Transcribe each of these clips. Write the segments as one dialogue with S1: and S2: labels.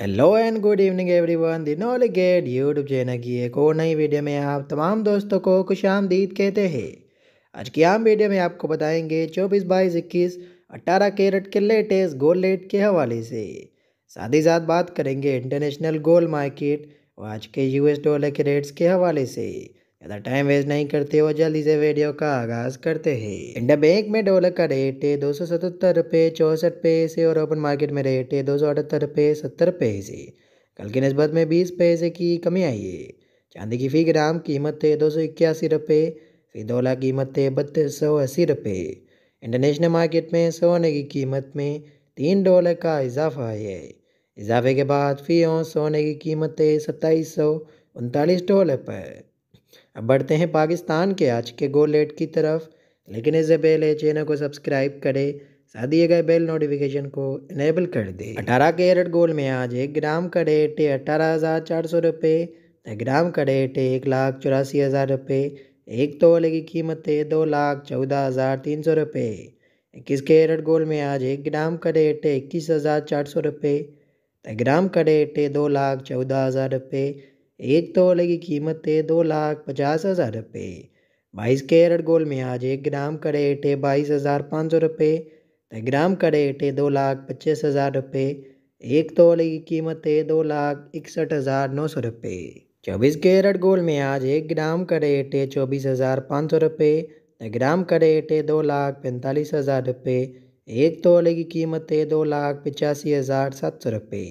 S1: hello and good evening everyone वन दिन गेट यूट्यूब चैनल की एक और नई वीडियो में आप तमाम दोस्तों को खुश आमदीद कहते हैं आज की आम वीडियो में आपको बताएंगे चौबीस बाईस इक्कीस अट्ठारह कैरेट के लेटेस्ट गोल रेट के हवाले से साथ ही साथ बात करेंगे इंटरनेशनल गोल मार्केट और आज के यूएस डॉलर के रेट्स के हवाले से ज़्यादा टाइम वेस्ट नहीं करते हुए जल्दी से वीडियो का आगाज करते हैं इंडिया बैंक में डॉलर का रेट है दो सौ सतहत्तर रुपये चौंसठ पैसे और ओपन मार्केट में रेट है दो सौ अठहत्तर रुपये सत्तर पैसे कल की नस्बत में बीस पैसे की कमी आई है चांदी की फी ग्राम कीमत है दो सौ इक्यासी रुपये फी डोला कीमत है बत्तीस सौ अस्सी रुपये इंटरनेशनल मार्केट में सोने की कीमत में तीन डॉलर का इजाफा है इजाफे के बाद फी और सोने की कीमत है सत्ताईस सौ उनतालीस डॉलर पर अब बढ़ते हैं पाकिस्तान के आज के गोल लेट की तरफ लेकिन इससे पहले चैनल को सब्सक्राइब करें साथ दिए गए बेल नोटिफिकेशन को इनेबल कर दें अठारह कैरेट गोल में आज एक ग्राम का रेट अठारह हज़ार चार सौ रुपये ग्राम का रेट एक लाख चौरासी हज़ार रुपये एक तोले की कीमत है दो लाख चौदह हज़ार तीन सौ रुपये इक्कीस कैरेट गोल में आज एक ग्राम का रेट इक्कीस हज़ार चार सौ रुपये ग्राम का रेट दो लाख चौदह हज़ार रुपये एक तोले की कीमत थे दो लाख पचास हज़ार रुपये बाईस कैरेट गोल में आज एक ग्राम करे हेठे बाईस हज़ार पाँच सौ रुपये तो ग्राम कड़े हेठे दो लाख पच्चीस हज़ार रुपये एक तोले की कीमत है दो लाख इकसठ हज़ार नौ सौ रुपये चौबीस कैरेट गोल में आज एक ग्राम करे हेठे चौबीस हज़ार पाँच सौ रुपये तो ग्राम करे हेठे दो लाख पैंतालीस हज़ार रुपये एक तोले की कीमत है दो लाख पचासी हज़ार सात सौ रुपये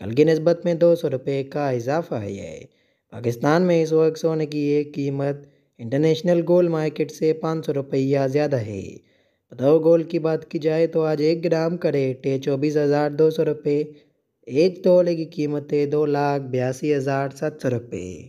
S1: कल की नस्बत में दो सौ रुपये का इजाफा है पाकिस्तान में इस वक्त सोने की एक कीमत इंटरनेशनल गोल मार्केट से पाँच सौ रुपया ज़्यादा है बताओ गोल की बात की जाए तो आज एक ग्राम का रेट है चौबीस हज़ार दो सौ रुपये एक तोले की कीमत है दो लाख बयासी हज़ार सात सौ रुपये